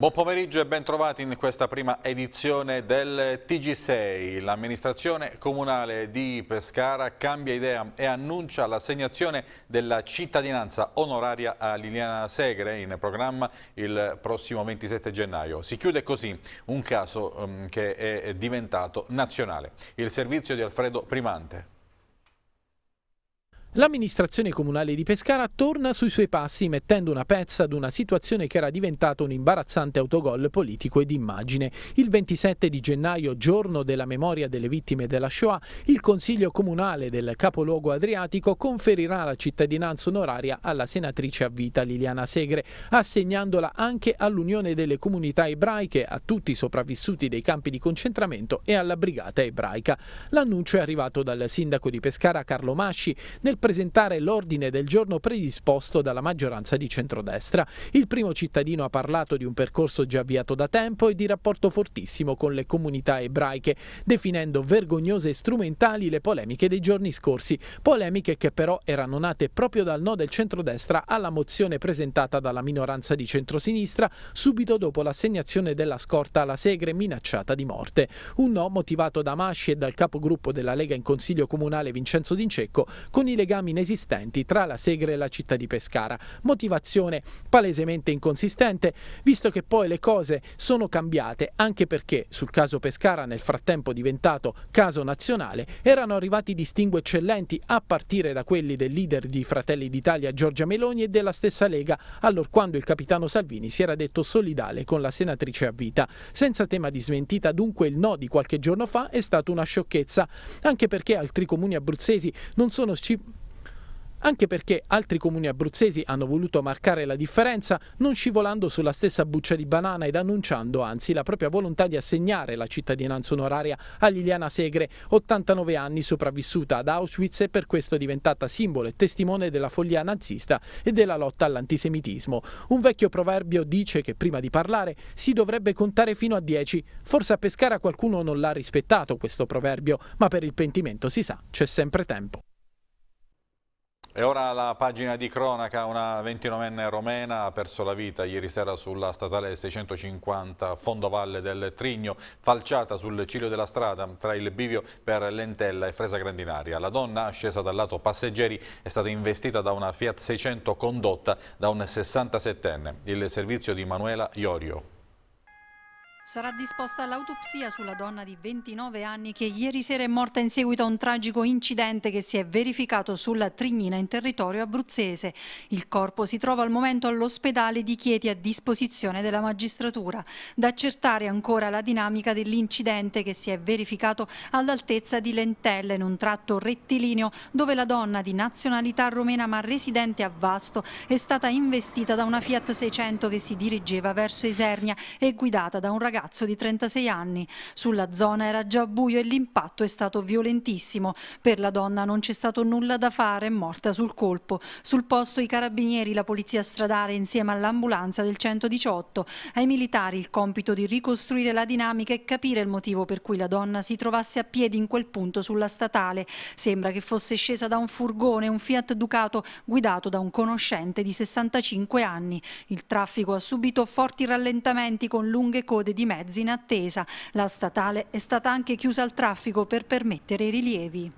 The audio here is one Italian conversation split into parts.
Buon pomeriggio e ben trovati in questa prima edizione del TG6. L'amministrazione comunale di Pescara cambia idea e annuncia l'assegnazione della cittadinanza onoraria a Liliana Segre in programma il prossimo 27 gennaio. Si chiude così un caso ehm, che è diventato nazionale. Il servizio di Alfredo Primante. L'amministrazione comunale di Pescara torna sui suoi passi mettendo una pezza ad una situazione che era diventata un imbarazzante autogol politico ed immagine. Il 27 di gennaio, giorno della memoria delle vittime della Shoah, il Consiglio Comunale del capoluogo adriatico conferirà la cittadinanza onoraria alla senatrice a vita Liliana Segre, assegnandola anche all'Unione delle Comunità Ebraiche, a tutti i sopravvissuti dei campi di concentramento e alla Brigata Ebraica. L'annuncio è arrivato dal sindaco di Pescara Carlo Masci nel presentare l'ordine del giorno predisposto dalla maggioranza di centrodestra. Il primo cittadino ha parlato di un percorso già avviato da tempo e di rapporto fortissimo con le comunità ebraiche, definendo vergognose e strumentali le polemiche dei giorni scorsi, polemiche che però erano nate proprio dal no del centrodestra alla mozione presentata dalla minoranza di centrosinistra subito dopo l'assegnazione della scorta alla Segre minacciata di morte. Un no motivato da Masci e dal capogruppo della Lega in Consiglio Comunale Vincenzo D'Incecco con i legali legami inesistenti tra la Segre e la città di Pescara. Motivazione palesemente inconsistente, visto che poi le cose sono cambiate anche perché sul caso Pescara, nel frattempo diventato caso nazionale, erano arrivati distinguo eccellenti a partire da quelli del leader di Fratelli d'Italia Giorgia Meloni e della stessa Lega, allorquando il capitano Salvini si era detto solidale con la senatrice a vita. Senza tema di smentita, dunque, il no di qualche giorno fa è stato una sciocchezza, anche perché altri comuni abruzzesi non sono anche perché altri comuni abruzzesi hanno voluto marcare la differenza non scivolando sulla stessa buccia di banana ed annunciando anzi la propria volontà di assegnare la cittadinanza onoraria a Liliana Segre, 89 anni sopravvissuta ad Auschwitz e per questo diventata simbolo e testimone della follia nazista e della lotta all'antisemitismo. Un vecchio proverbio dice che prima di parlare si dovrebbe contare fino a 10, forse a Pescara qualcuno non l'ha rispettato questo proverbio, ma per il pentimento si sa c'è sempre tempo. E ora la pagina di cronaca, una 29enne romena ha perso la vita ieri sera sulla statale 650 Fondovalle del Trigno, falciata sul ciglio della strada tra il bivio per Lentella e Fresa Grandinaria. La donna, scesa dal lato passeggeri, è stata investita da una Fiat 600 condotta da un 67enne, il servizio di Manuela Iorio. Sarà disposta l'autopsia sulla donna di 29 anni che ieri sera è morta in seguito a un tragico incidente che si è verificato sulla Trignina in territorio abruzzese. Il corpo si trova al momento all'ospedale di Chieti a disposizione della magistratura. Da accertare ancora la dinamica dell'incidente che si è verificato all'altezza di Lentella in un tratto rettilineo dove la donna di nazionalità romena ma residente a Vasto è stata investita da una Fiat 600 che si dirigeva verso Isernia e guidata da un ragazzo ragazzo di 36 anni. Sulla zona era già buio e l'impatto è stato violentissimo. Per la donna non c'è stato nulla da fare, è morta sul colpo. Sul posto i carabinieri, la polizia stradale insieme all'ambulanza del 118. Ai militari il compito di ricostruire la dinamica e capire il motivo per cui la donna si trovasse a piedi in quel punto sulla statale. Sembra che fosse scesa da un furgone, un Fiat Ducato guidato da un conoscente di 65 anni. Il traffico ha subito forti rallentamenti con lunghe code di di mezzi in attesa. La statale è stata anche chiusa al traffico per permettere i rilievi.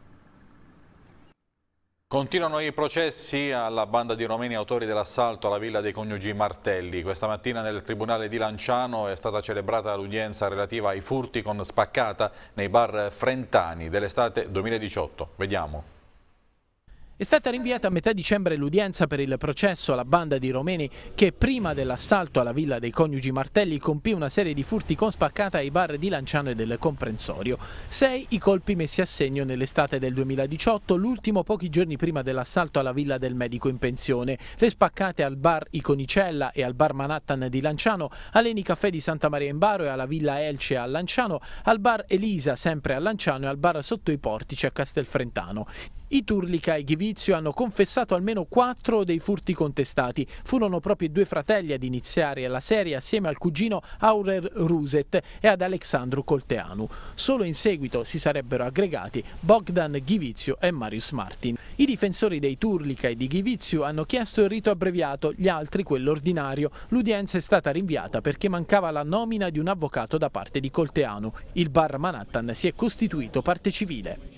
Continuano i processi alla banda di Romeni autori dell'assalto alla villa dei coniugi Martelli. Questa mattina nel Tribunale di Lanciano è stata celebrata l'udienza relativa ai furti con spaccata nei bar Frentani dell'estate 2018. Vediamo. È stata rinviata a metà dicembre l'udienza per il processo alla banda di romeni che prima dell'assalto alla villa dei coniugi Martelli compì una serie di furti con spaccata ai bar di Lanciano e del Comprensorio. Sei i colpi messi a segno nell'estate del 2018, l'ultimo pochi giorni prima dell'assalto alla villa del medico in pensione. Le spaccate al bar Iconicella e al bar Manhattan di Lanciano, all'Eni Caffè di Santa Maria in Baro e alla villa Elce a Lanciano, al bar Elisa sempre a Lanciano e al bar Sotto i Portici a Castelfrentano. I Turlica e Ghivizio hanno confessato almeno quattro dei furti contestati. Furono proprio i due fratelli ad iniziare la serie assieme al cugino Aurer Ruset e ad Alexandru Colteanu. Solo in seguito si sarebbero aggregati Bogdan Ghivizio e Marius Martin. I difensori dei Turlica e di Ghivizio hanno chiesto il rito abbreviato, gli altri quello ordinario. L'udienza è stata rinviata perché mancava la nomina di un avvocato da parte di Colteanu. Il bar Manhattan si è costituito parte civile.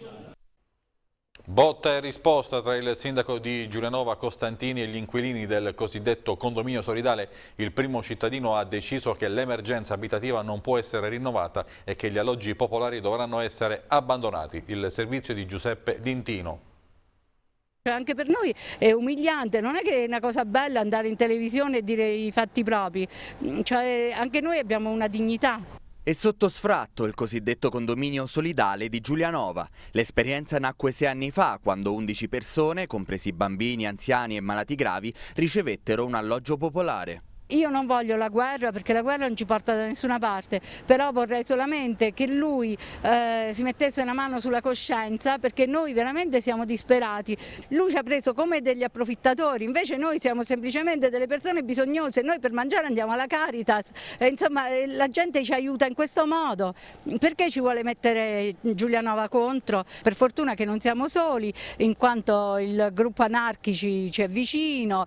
Botta e risposta tra il sindaco di Giulianova Costantini e gli inquilini del cosiddetto condominio solidale. Il primo cittadino ha deciso che l'emergenza abitativa non può essere rinnovata e che gli alloggi popolari dovranno essere abbandonati. Il servizio di Giuseppe Dintino. Cioè, anche per noi è umiliante, non è che è una cosa bella andare in televisione e dire i fatti propri, cioè, anche noi abbiamo una dignità. È sotto sfratto il cosiddetto condominio solidale di Giulianova. L'esperienza nacque sei anni fa, quando 11 persone, compresi bambini, anziani e malati gravi, ricevettero un alloggio popolare. Io non voglio la guerra perché la guerra non ci porta da nessuna parte, però vorrei solamente che lui eh, si mettesse una mano sulla coscienza perché noi veramente siamo disperati. Lui ci ha preso come degli approfittatori, invece noi siamo semplicemente delle persone bisognose, noi per mangiare andiamo alla Caritas, e, insomma la gente ci aiuta in questo modo. Perché ci vuole mettere Giulianova contro? Per fortuna che non siamo soli in quanto il gruppo anarchici ci è vicino.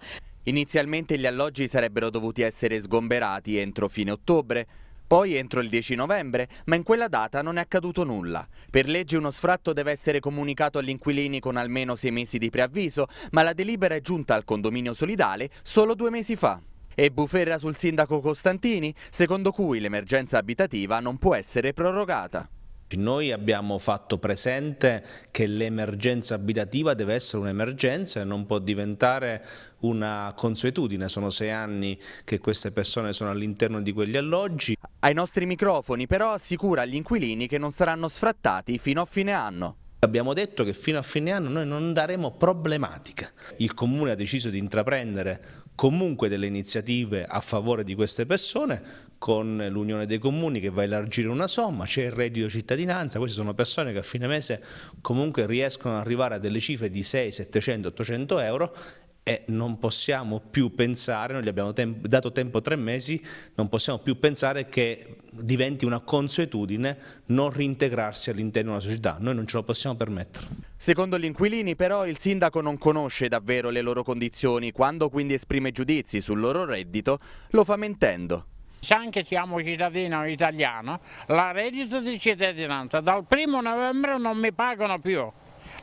Inizialmente gli alloggi sarebbero dovuti essere sgomberati entro fine ottobre, poi entro il 10 novembre, ma in quella data non è accaduto nulla. Per legge uno sfratto deve essere comunicato agli inquilini con almeno sei mesi di preavviso, ma la delibera è giunta al condominio solidale solo due mesi fa. E buferra sul sindaco Costantini, secondo cui l'emergenza abitativa non può essere prorogata. Noi abbiamo fatto presente che l'emergenza abitativa deve essere un'emergenza e non può diventare una consuetudine, sono sei anni che queste persone sono all'interno di quegli alloggi. Ai nostri microfoni però assicura agli inquilini che non saranno sfrattati fino a fine anno. Abbiamo detto che fino a fine anno noi non daremo problematica. Il Comune ha deciso di intraprendere comunque delle iniziative a favore di queste persone, con l'Unione dei Comuni che va a elargire una somma, c'è il reddito cittadinanza, queste sono persone che a fine mese comunque riescono ad arrivare a delle cifre di 6, 700, 800 euro e non possiamo più pensare, non gli abbiamo tempo, dato tempo tre mesi, non possiamo più pensare che diventi una consuetudine non reintegrarsi all'interno della società, noi non ce lo possiamo permettere. Secondo gli inquilini però il sindaco non conosce davvero le loro condizioni, quando quindi esprime giudizi sul loro reddito lo fa mentendo. Sa che siamo cittadino italiano, la reddito di cittadinanza dal primo novembre non mi pagano più,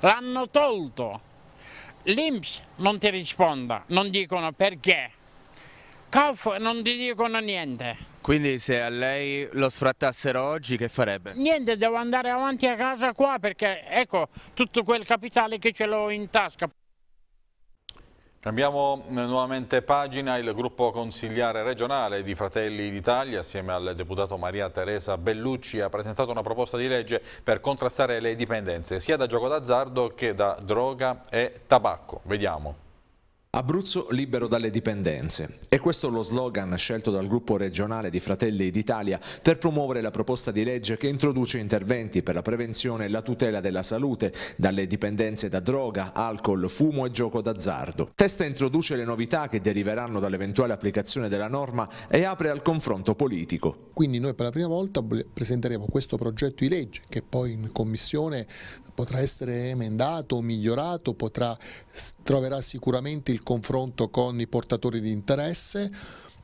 l'hanno tolto. L'Inps non ti risponda, non dicono perché. CAF non ti dicono niente. Quindi se a lei lo sfrattassero oggi che farebbe? Niente, devo andare avanti a casa qua perché ecco tutto quel capitale che ce l'ho in tasca. Cambiamo eh, nuovamente pagina, il gruppo consigliare regionale di Fratelli d'Italia assieme al deputato Maria Teresa Bellucci ha presentato una proposta di legge per contrastare le dipendenze sia da gioco d'azzardo che da droga e tabacco. Vediamo. Abruzzo libero dalle dipendenze. E questo lo slogan scelto dal gruppo regionale di Fratelli d'Italia per promuovere la proposta di legge che introduce interventi per la prevenzione e la tutela della salute dalle dipendenze da droga, alcol, fumo e gioco d'azzardo. Testa introduce le novità che deriveranno dall'eventuale applicazione della norma e apre al confronto politico. Quindi noi per la prima volta presenteremo questo progetto di legge che poi in commissione potrà essere emendato, migliorato, potrà, troverà sicuramente il confronto con i portatori di interesse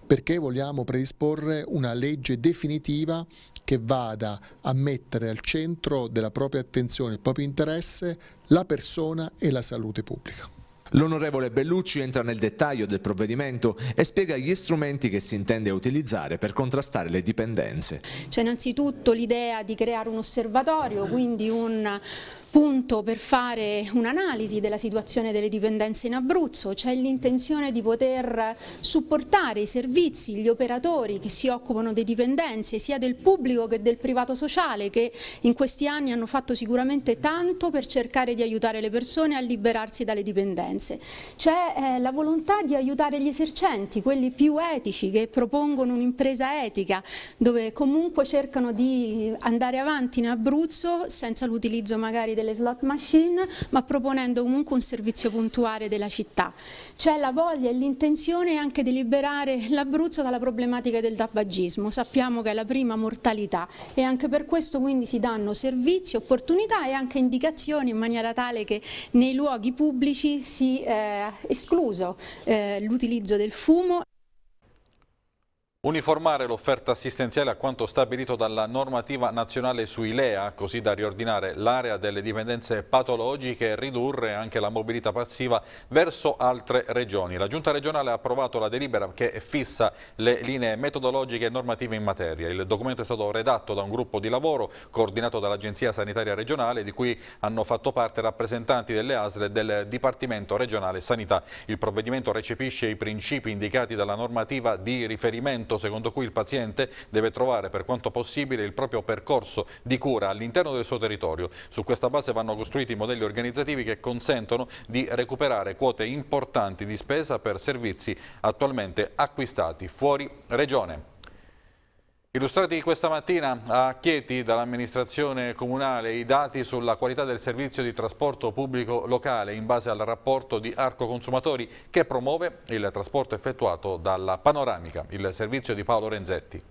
perché vogliamo predisporre una legge definitiva che vada a mettere al centro della propria attenzione, il proprio interesse, la persona e la salute pubblica. L'onorevole Bellucci entra nel dettaglio del provvedimento e spiega gli strumenti che si intende utilizzare per contrastare le dipendenze. C'è innanzitutto l'idea di creare un osservatorio, quindi un punto per fare un'analisi della situazione delle dipendenze in Abruzzo, c'è l'intenzione di poter supportare i servizi, gli operatori che si occupano delle dipendenze, sia del pubblico che del privato sociale, che in questi anni hanno fatto sicuramente tanto per cercare di aiutare le persone a liberarsi dalle dipendenze. C'è eh, la volontà di aiutare gli esercenti, quelli più etici, che propongono un'impresa etica, dove comunque cercano di andare avanti in Abruzzo senza l'utilizzo magari delle slot machine, ma proponendo comunque un servizio puntuale della città. C'è la voglia e l'intenzione anche di liberare l'Abruzzo dalla problematica del tabagismo. Sappiamo che è la prima mortalità e anche per questo quindi si danno servizi, opportunità e anche indicazioni in maniera tale che nei luoghi pubblici si eh, escluso eh, l'utilizzo del fumo Uniformare l'offerta assistenziale a quanto stabilito dalla normativa nazionale sui LEA, così da riordinare l'area delle dipendenze patologiche e ridurre anche la mobilità passiva verso altre regioni. La Giunta regionale ha approvato la delibera che fissa le linee metodologiche e normative in materia. Il documento è stato redatto da un gruppo di lavoro coordinato dall'Agenzia Sanitaria Regionale, di cui hanno fatto parte rappresentanti delle ASL e del Dipartimento Regionale Sanità. Il provvedimento recepisce i principi indicati dalla normativa di riferimento trattamento secondo cui il paziente deve trovare per quanto possibile il proprio percorso di cura all'interno del suo territorio. Su questa base vanno costruiti modelli organizzativi che consentono di recuperare quote importanti di spesa per servizi attualmente acquistati fuori regione. Illustrati questa mattina a Chieti dall'amministrazione comunale i dati sulla qualità del servizio di trasporto pubblico locale in base al rapporto di Arco Consumatori che promuove il trasporto effettuato dalla Panoramica, il servizio di Paolo Renzetti.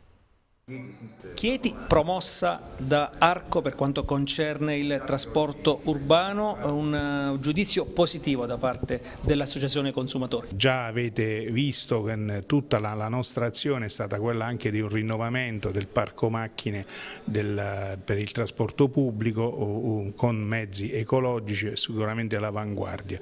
Chieti promossa da Arco per quanto concerne il trasporto urbano, un eh, giudizio positivo da parte dell'Associazione Consumatori. Già avete visto che tutta la, nostra azione è stata quella anche di un rinnovamento del parco macchine del, eh, per il trasporto pubblico con mezzi ecologici sicuramente all'avanguardia.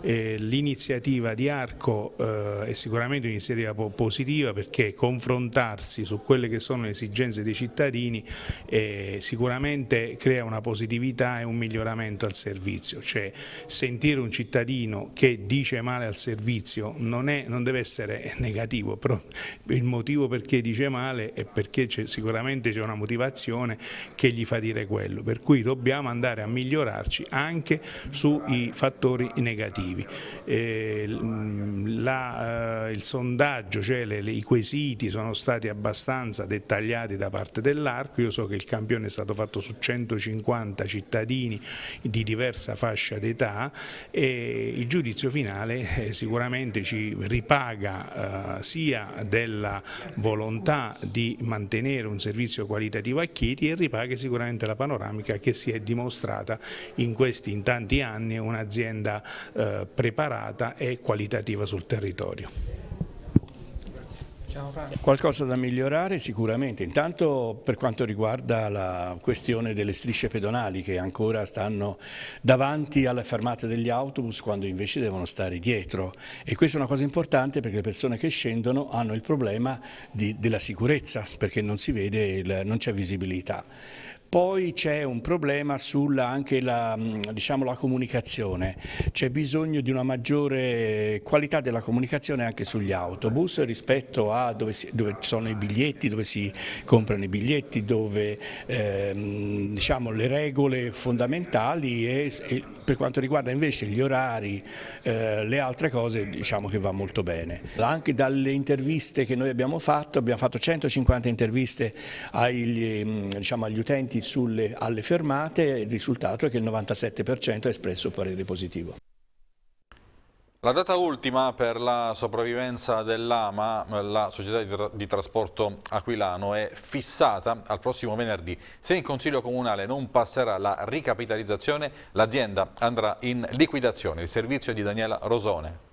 Eh, l'iniziativa di Arco eh, è sicuramente un'iniziativa positiva perché confrontarsi su quelle che sono le esigenze dei cittadini eh, sicuramente crea una positività e un miglioramento al servizio, cioè sentire un cittadino che dice male al servizio non, è, non deve essere negativo, però il motivo perché dice male è perché sicuramente c'è una motivazione che gli fa dire quello, per cui dobbiamo andare a migliorarci anche sui fattori negativi obiettivi. Eh, mm, la, eh, il sondaggio, cioè le, le, i quesiti sono stati abbastanza dettagliati da parte dell'Arco, io so che il campione è stato fatto su 150 cittadini di diversa fascia d'età e il giudizio finale eh, sicuramente ci ripaga eh, sia della volontà di mantenere un servizio qualitativo a Chieti e ripaga sicuramente la panoramica che si è dimostrata in questi in tanti anni un'azienda eh, preparata e qualitativa sul territorio. Qualcosa da migliorare sicuramente, intanto per quanto riguarda la questione delle strisce pedonali che ancora stanno davanti alle fermate degli autobus quando invece devono stare dietro e questa è una cosa importante perché le persone che scendono hanno il problema di, della sicurezza perché non si vede, non c'è visibilità. Poi c'è un problema sulla anche la, mm, diciamo, la comunicazione, c'è bisogno di una maggiore qualità della comunicazione anche sugli autobus rispetto a dove, si, dove sono i biglietti, dove si comprano i biglietti, dove ehm, diciamo, le regole fondamentali e, e, per quanto riguarda invece gli orari, eh, le altre cose diciamo che va molto bene. Anche dalle interviste che noi abbiamo fatto, abbiamo fatto 150 interviste agli, mm, diciamo, agli utenti interrogati sulle, alle fermate, il risultato è che il 97% ha espresso parere positivo. La data ultima per la sopravvivenza dell'AMA, la società di, tra di, trasporto aquilano, è fissata al prossimo venerdì. Se in Consiglio Comunale non passerà la ricapitalizzazione, l'azienda andrà in liquidazione. Il servizio di Daniela Rosone.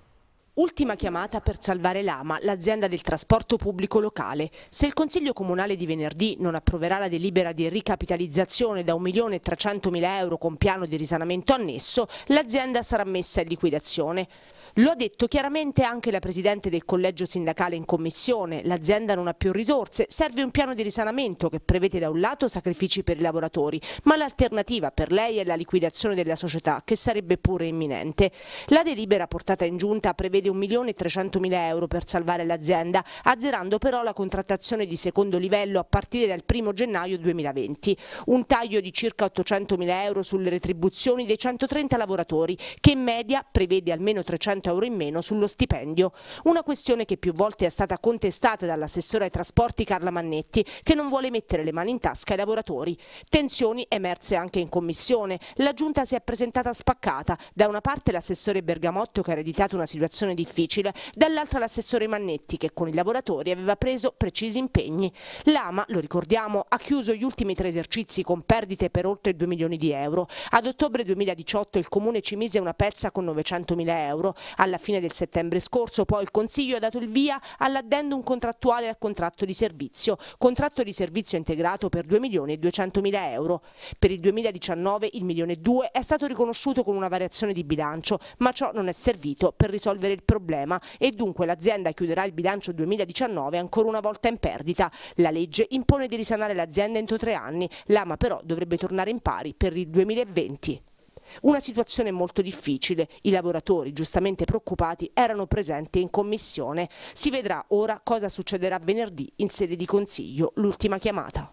Ultima chiamata per salvare l'AMA, l'azienda del trasporto pubblico locale. Se il Consiglio Comunale di venerdì non approverà la delibera di ricapitalizzazione da 1.300.000 euro con piano di risanamento annesso, l'azienda sarà messa in liquidazione. Lo ha detto chiaramente anche la Presidente del Collegio Sindacale in Commissione, l'azienda non ha più risorse, serve un piano di risanamento che prevede da un lato sacrifici per i lavoratori, ma l'alternativa per lei è la liquidazione della società, che sarebbe pure imminente. La delibera portata in giunta prevede 1.300.000 euro per salvare l'azienda, azzerando però la contrattazione di secondo livello a partire dal 1 gennaio 2020. Un taglio di circa 800.000 euro sulle retribuzioni dei 130 lavoratori, che in media prevede almeno 300 100 euro in meno sullo stipendio. Una questione che più volte è stata contestata dall'assessore ai trasporti Carla Mannetti, che non vuole mettere le mani in tasca ai lavoratori. Tensioni emerse anche in commissione. La giunta si è presentata spaccata. Da una parte l'assessore Bergamotto che ha ereditato una situazione difficile, dall'altra l'assessore Mannetti che con i lavoratori aveva preso precisi impegni. L'AMA, lo ricordiamo, ha chiuso gli ultimi tre esercizi con perdite per oltre 2 milioni di euro. Ad ottobre 2018 il comune ci mise una pezza con 900 mila euro, alla fine del settembre scorso poi il Consiglio ha dato il via all'addendum contrattuale al contratto di servizio, contratto di servizio integrato per 2 milioni e 200 mila euro. Per il 2019 il milione e 2 è stato riconosciuto con una variazione di bilancio, ma ciò non è servito per risolvere il problema e dunque l'azienda chiuderà il bilancio 2019 ancora una volta in perdita. La legge impone di risanare l'azienda entro tre anni, l'AMA però dovrebbe tornare in pari per il 2020. Una situazione molto difficile, i lavoratori giustamente preoccupati erano presenti in commissione. Si vedrà ora cosa succederà venerdì in sede di consiglio, l'ultima chiamata.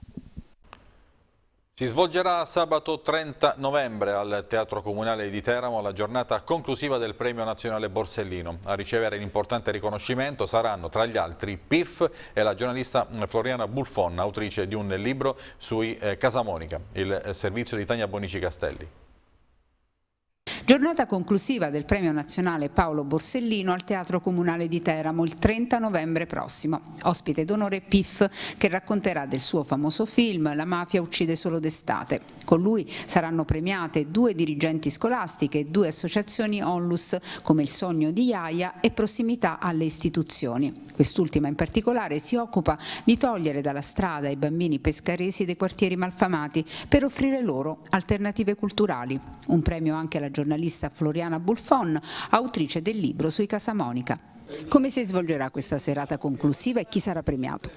Si svolgerà sabato 30 novembre al Teatro Comunale di Teramo la giornata conclusiva del Premio Nazionale Borsellino. A ricevere l'importante riconoscimento saranno tra gli altri PIF e la giornalista Floriana Bulfon, autrice di un libro sui eh, Casamonica, il eh, servizio di Tania Bonici Castelli. Giornata conclusiva del premio nazionale Paolo Borsellino al Teatro Comunale di Teramo il 30 novembre prossimo. Ospite d'onore Piff che racconterà del suo famoso film La mafia uccide solo d'estate. Con lui saranno premiate due dirigenti scolastiche e due associazioni onlus come Il sogno di Iaia e Prossimità alle istituzioni. Quest'ultima in particolare si occupa di togliere dalla strada i bambini pescaresi dei quartieri malfamati per offrire loro alternative culturali. Un premio anche alla giornata giornalista Floriana Bulfon, autrice del libro sui Casa Monica. Come si svolgerà questa serata conclusiva e chi sarà premiato?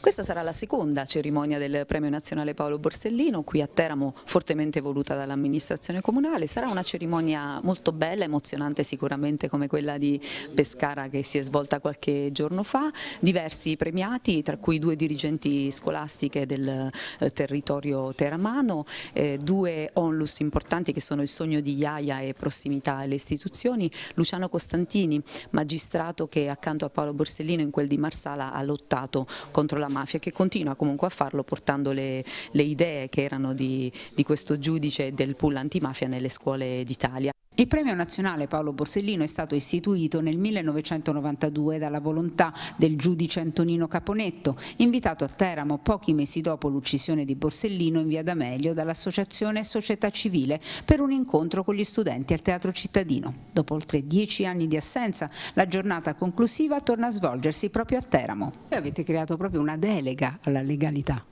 Questa sarà la seconda cerimonia del Premio Nazionale Paolo Borsellino, qui a Teramo fortemente voluta dall'amministrazione comunale. Sarà una cerimonia molto bella, emozionante sicuramente come quella di Pescara che si è svolta qualche giorno fa. Diversi premiati, tra cui due dirigenti scolastiche del eh, territorio teramano, eh, due onlus importanti che sono il sogno di Iaia e prossimità alle istituzioni, Luciano Costantini, magistrato Stato che accanto a Paolo Borsellino in quel di Marsala ha lottato contro la mafia, che continua comunque a farlo portando le, le idee che erano di, di questo giudice del pool antimafia nelle scuole d'Italia. Il premio nazionale Paolo Borsellino è stato istituito nel 1992 dalla volontà del giudice Antonino Caponetto, invitato a Teramo pochi mesi dopo l'uccisione di Borsellino in via D'Amelio dall'associazione Società Civile per un incontro con gli studenti al Teatro Cittadino. Dopo oltre dieci anni di assenza, la giornata conclusiva torna a svolgersi proprio a Teramo. E avete creato proprio una delega alla legalità.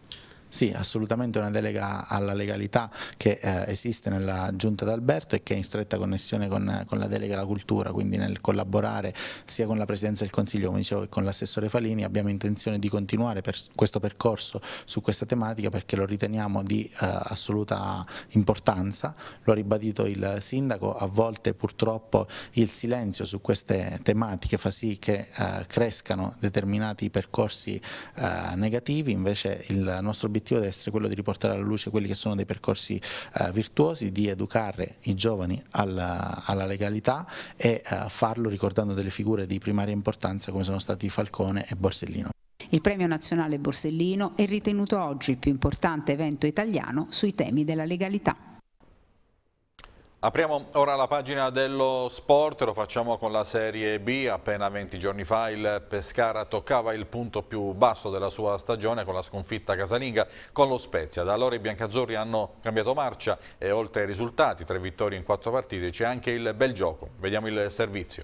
Sì, assolutamente una delega alla legalità che eh, esiste nella giunta d'Alberto e che è in stretta connessione con, con la delega alla cultura, quindi nel collaborare sia con la Presidenza del Consiglio, come dicevo, che con l'assessore Falini abbiamo intenzione di continuare per questo percorso su questa tematica perché lo riteniamo di eh, assoluta importanza, lo ha ribadito il sindaco, a volte purtroppo il silenzio su queste tematiche fa sì che eh, crescano determinati percorsi eh, negativi, invece il nostro obiettivo l'obiettivo deve essere quello di riportare alla luce quelli che sono dei percorsi eh, virtuosi, di educare i giovani alla, alla legalità e eh, farlo ricordando delle figure di primaria importanza come sono stati Falcone e Borsellino. Il Premio Nazionale Borsellino è ritenuto oggi il più importante evento italiano sui temi della legalità. Apriamo ora la pagina dello sport, lo facciamo con la Serie B, appena 20 giorni fa il Pescara toccava il punto più basso della sua stagione con la sconfitta casalinga con lo Spezia, da allora i biancazzurri hanno cambiato marcia e oltre ai risultati, tre vittorie in quattro partite, c'è anche il bel gioco, vediamo il servizio.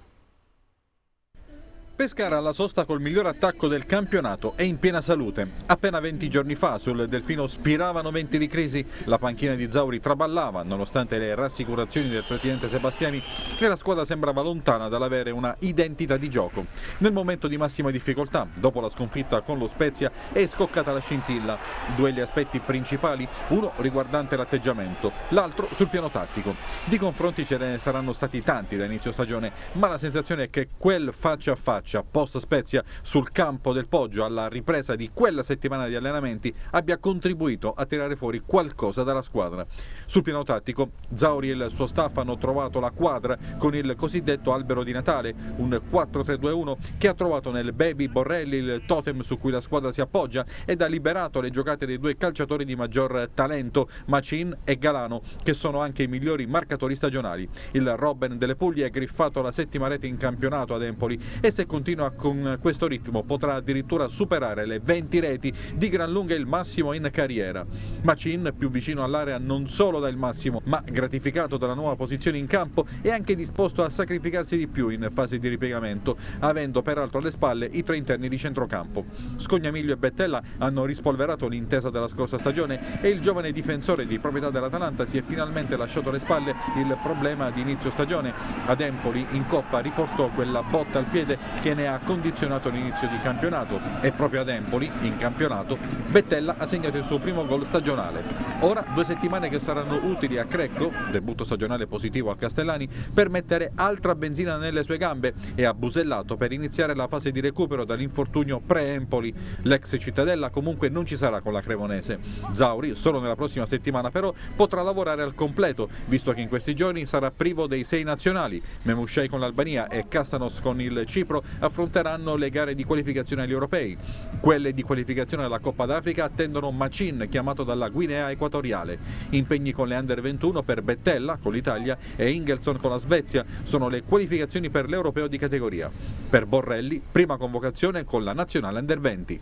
Pescara la sosta col miglior attacco del campionato è in piena salute. Appena 20 giorni fa sul Delfino spiravano venti di crisi, la panchina di Zauri traballava nonostante le rassicurazioni del presidente Sebastiani e la squadra sembrava lontana dall'avere una identità di gioco. Nel momento di massima difficoltà, dopo la sconfitta con lo Spezia, è scoccata la scintilla. Due gli aspetti principali, uno riguardante l'atteggiamento, l'altro sul piano tattico. Di confronti ce ne saranno stati tanti da inizio stagione, ma la sensazione è che quel faccia a faccia Boccia post Spezia sul campo del Poggio alla ripresa di quella settimana di allenamenti abbia contribuito a tirare fuori qualcosa dalla squadra. Sul piano tattico Zauri e il suo staff hanno trovato la quadra con il cosiddetto albero di Natale, un 4-3-2-1 che ha trovato nel Baby Borrelli il totem su cui la squadra si appoggia ed ha liberato le giocate dei due calciatori di maggior talento, Macin e Galano, che sono anche i migliori marcatori stagionali. Il Robben delle Puglie ha griffato la settima rete in campionato ad Empoli e se con continua con questo ritmo potrà addirittura superare le 20 reti, di gran lunga il massimo in carriera. Macin, più vicino all'area non solo dal massimo, ma gratificato dalla nuova posizione in campo, è anche disposto a sacrificarsi di più in fase di ripiegamento, avendo peraltro alle spalle i tre interni di centrocampo. Scognamiglio e Bettella hanno rispolverato l'intesa della scorsa stagione e il giovane difensore di proprietà dell'Atalanta si è finalmente lasciato alle spalle il problema di inizio stagione. Ad Empoli in Coppa riportò quella botta al piede che che ne ha condizionato l'inizio di campionato e proprio ad Empoli, in campionato, Bettella ha segnato il suo primo gol stagionale. Ora due settimane che saranno utili a Crecco, debutto stagionale positivo al Castellani, per mettere altra benzina nelle sue gambe e a Busellato per iniziare la fase di recupero dall'infortunio pre-Empoli. L'ex cittadella comunque non ci sarà con la Cremonese. Zauri solo nella prossima settimana però potrà lavorare al completo, visto che in questi giorni sarà privo dei sei nazionali, Memushei con l'Albania e Castanos con il Cipro affronteranno le gare di qualificazione agli europei. Quelle di qualificazione alla Coppa d'Africa attendono Machin, chiamato dalla Guinea Equatoriale. Impegni con le Under 21 per Bettella, con l'Italia, e Ingelson con la Svezia sono le qualificazioni per l'europeo di categoria. Per Borrelli, prima convocazione con la nazionale Under 20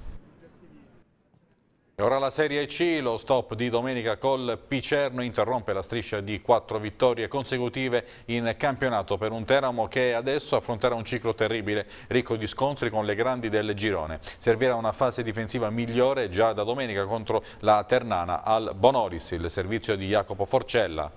ora la Serie C, lo stop di domenica col Picerno interrompe la striscia di quattro vittorie consecutive in campionato per un Teramo che adesso affronterà un ciclo terribile, ricco di scontri con le grandi del girone. Servirà una fase difensiva migliore già da domenica contro la Ternana al Bonolis, il servizio di Jacopo Forcella.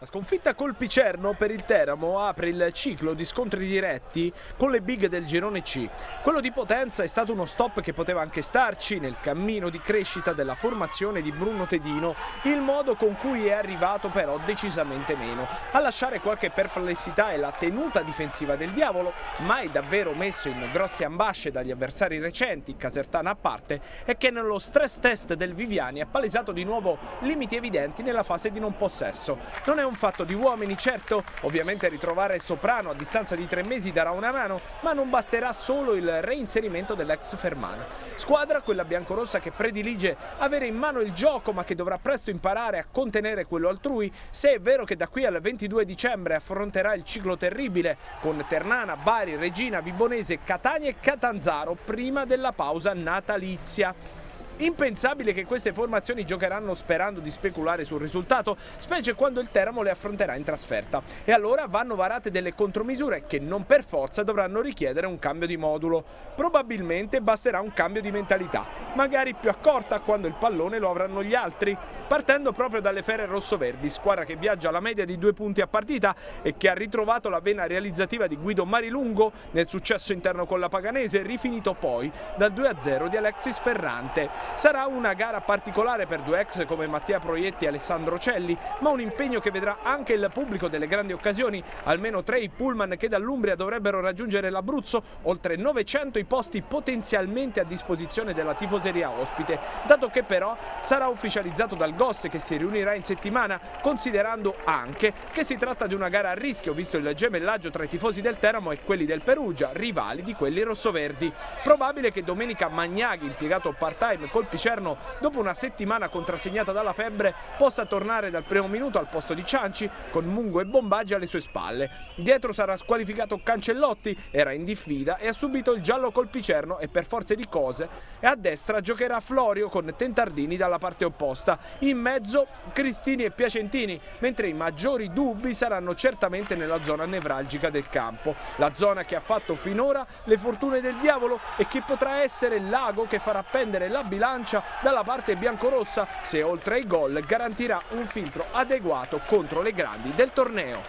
La sconfitta col Picerno per il Teramo apre il ciclo di scontri diretti con le big del girone C. Quello di Potenza è stato uno stop che poteva anche starci nel cammino di crescita della formazione di Bruno Tedino, il modo con cui è arrivato però decisamente meno. A lasciare qualche perplessità è la tenuta difensiva del diavolo, mai davvero messo in grosse ambasce dagli avversari recenti, Casertana a parte, e che nello stress test del Viviani ha palesato di nuovo limiti evidenti nella fase di non possesso. Non è un fatto di uomini, certo, ovviamente ritrovare Soprano a distanza di tre mesi darà una mano, ma non basterà solo il reinserimento dell'ex Fermana. Squadra quella biancorossa che predilige avere in mano il gioco ma che dovrà presto imparare a contenere quello altrui, se è vero che da qui al 22 dicembre affronterà il ciclo terribile con Ternana, Bari, Regina, Vibonese, Catania e Catanzaro prima della pausa natalizia. Impensabile che queste formazioni giocheranno sperando di speculare sul risultato, specie quando il Teramo le affronterà in trasferta. E allora vanno varate delle contromisure che non per forza dovranno richiedere un cambio di modulo. Probabilmente basterà un cambio di mentalità, magari più accorta quando il pallone lo avranno gli altri. Partendo proprio dalle fere rossoverdi, squadra che viaggia alla media di due punti a partita e che ha ritrovato la vena realizzativa di Guido Marilungo nel successo interno con la Paganese, rifinito poi dal 2-0 di Alexis Ferrante. Sarà una gara particolare per due ex come Mattia Proietti e Alessandro Celli, ma un impegno che vedrà anche il pubblico delle grandi occasioni, almeno tre i pullman che dall'Umbria dovrebbero raggiungere l'Abruzzo, oltre 900 i posti potenzialmente a disposizione della tifoseria ospite, dato che però sarà ufficializzato dal GOS che si riunirà in settimana, considerando anche che si tratta di una gara a rischio, visto il gemellaggio tra i tifosi del Teramo e quelli del Perugia, rivali di quelli rossoverdi. Probabile che domenica Magnaghi, impiegato part-time col Picerno, dopo una settimana contrassegnata dalla febbre possa tornare dal primo minuto al posto di Cianci con Mungo e Bombaggi alle sue spalle. Dietro sarà squalificato Cancellotti, era in diffida e ha subito il giallo col Picerno e per forze di cose e a destra giocherà Florio con Tentardini dalla parte opposta. In mezzo Cristini e Piacentini, mentre i maggiori dubbi saranno certamente nella zona nevralgica del campo, la zona che ha fatto finora le fortune del diavolo e che potrà essere l'ago che farà pendere la bilancia lancia dalla parte biancorossa se oltre ai gol garantirà un filtro adeguato contro le grandi del torneo.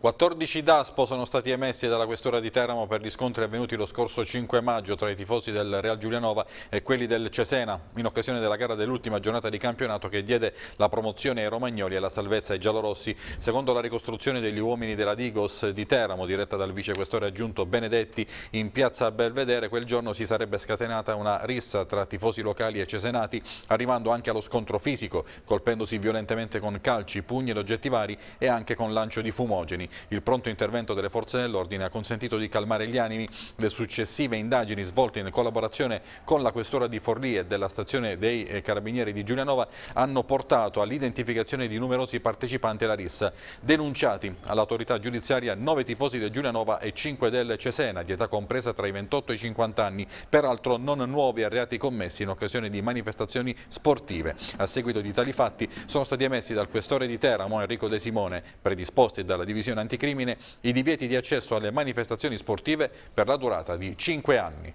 14 DASPO sono stati emessi dalla Questura di Teramo per gli scontri avvenuti lo scorso 5 maggio tra i tifosi del Real Giulianova e quelli del Cesena in occasione della gara dell'ultima giornata di campionato che diede la promozione ai romagnoli e la salvezza ai giallorossi. Secondo la ricostruzione degli uomini della Digos di Teramo diretta dal vicequestore aggiunto Benedetti in piazza Belvedere quel giorno si sarebbe scatenata una rissa tra tifosi locali e cesenati arrivando anche allo scontro fisico colpendosi violentemente con calci, pugni ed oggetti vari e anche con lancio di fumogeni. Il pronto intervento delle forze dell'ordine ha consentito di calmare gli animi. Le successive indagini svolte in collaborazione con la questura di Forlì e della stazione dei eh, carabinieri di Giulianova hanno portato all'identificazione di numerosi partecipanti alla rissa. Denunciati all'autorità giudiziaria nove tifosi del Giulianova e cinque del Cesena, di età compresa tra i 28 e i 50 anni, peraltro non nuovi a reati commessi in occasione di manifestazioni sportive. A seguito di tali fatti sono stati emessi dal questore di Teramo Enrico De Simone, predisposti dalla divisione anticrimine i divieti di accesso alle manifestazioni sportive per la durata di 5 anni.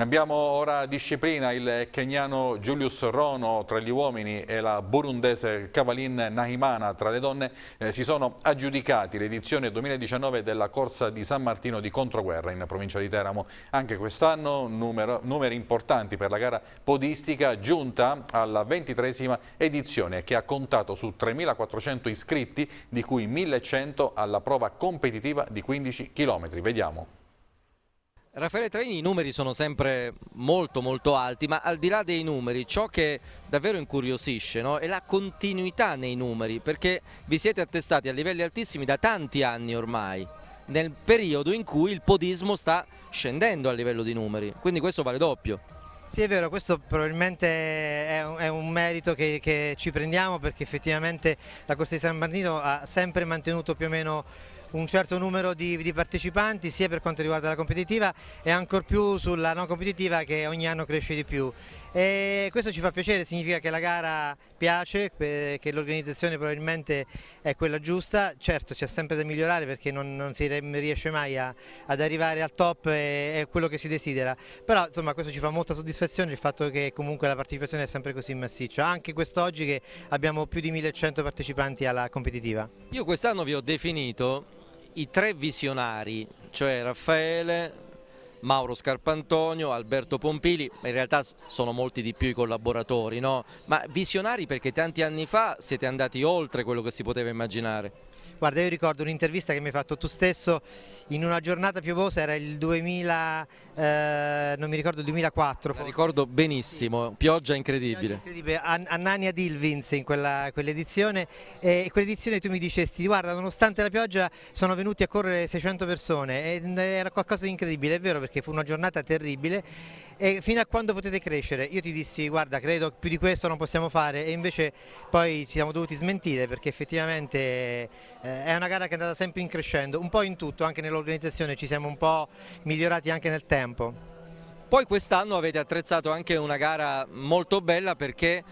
Cambiamo ora disciplina, il keniano Julius Rono tra gli uomini e la burundese Kavalin Nahimana tra le donne eh, si sono aggiudicati l'edizione 2019 della corsa di San Martino di Controguerra in provincia di Teramo. Anche quest'anno numeri importanti per la gara podistica giunta alla ventitresima edizione che ha contato su 3.400 iscritti di cui 1.100 alla prova competitiva di 15 km. Vediamo. Raffaele Traini i numeri sono sempre molto molto alti ma al di là dei numeri ciò che davvero incuriosisce no, è la continuità nei numeri perché vi siete attestati a livelli altissimi da tanti anni ormai nel periodo in cui il podismo sta scendendo a livello di numeri quindi questo vale doppio. Sì è vero, questo probabilmente è un, merito che, che ci prendiamo perché effettivamente la Costa di San Bernardino ha sempre mantenuto più o meno un certo numero di, di, partecipanti sia per quanto riguarda la competitiva e ancor più sulla non competitiva che ogni anno cresce di più. E questo ci fa piacere, significa che la gara piace, eh, che l'organizzazione probabilmente è quella giusta, certo c'è sempre da migliorare perché non, non si riesce mai a, ad arrivare al top e, è quello che si desidera, però insomma questo ci fa molta soddisfazione il fatto che comunque la partecipazione è sempre così massiccia, anche quest'oggi che abbiamo più di 1100 partecipanti alla competitiva. Io quest'anno vi ho definito i tre visionari, cioè Raffaele, Mauro Scarpantonio, Alberto Pompili, in realtà sono molti di più i collaboratori, no? ma visionari perché tanti anni fa siete andati oltre quello che si poteva immaginare. Guarda, io ricordo un'intervista che mi hai fatto tu stesso in una giornata piovosa, era il 2000, eh, non mi ricordo, il 2004. La ricordo benissimo, sì. pioggia incredibile. incredibile. A, a Nania Dilvins in quell'edizione, quell e quell'edizione tu mi dicesti, guarda, nonostante la pioggia sono venuti a correre 600 persone, e, era qualcosa di incredibile, è vero perché fu una giornata terribile e fino a quando potete crescere? Io ti dissi guarda credo più di questo non possiamo fare e invece poi ci siamo dovuti smentire perché effettivamente eh, è una gara che è andata sempre in crescendo, un po' in tutto, anche nell'organizzazione ci siamo un po' migliorati anche nel tempo. Poi quest'anno avete attrezzato anche una gara molto bella perché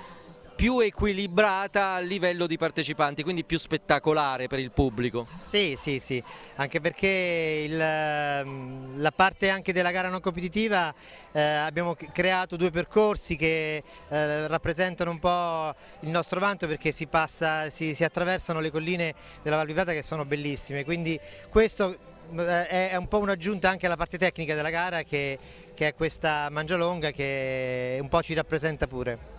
più equilibrata a livello di partecipanti, quindi più spettacolare per il pubblico. Sì, sì, sì, anche perché il, ehm, la parte anche della gara non competitiva eh, abbiamo creato due percorsi che eh, rappresentano un po' il nostro vanto perché si, passa, si, si attraversano le colline della Val Vivata che sono bellissime, quindi questo eh, è un po' un'aggiunta anche alla parte tecnica della gara che, che è questa mangialonga che un po' ci rappresenta pure.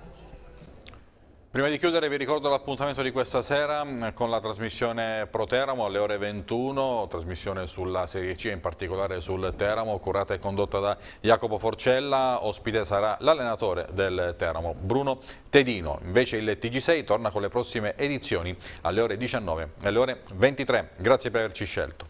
Prima di chiudere vi ricordo l'appuntamento di questa sera mm, con la trasmissione Pro Teramo alle ore 21, trasmissione sulla Serie C in particolare sul Teramo, curata e condotta da Jacopo Forcella, ospite sarà l'allenatore del Teramo, Bruno Tedino. Invece il TG6 torna con le prossime edizioni alle ore 19 e alle ore 23. Grazie per averci scelto.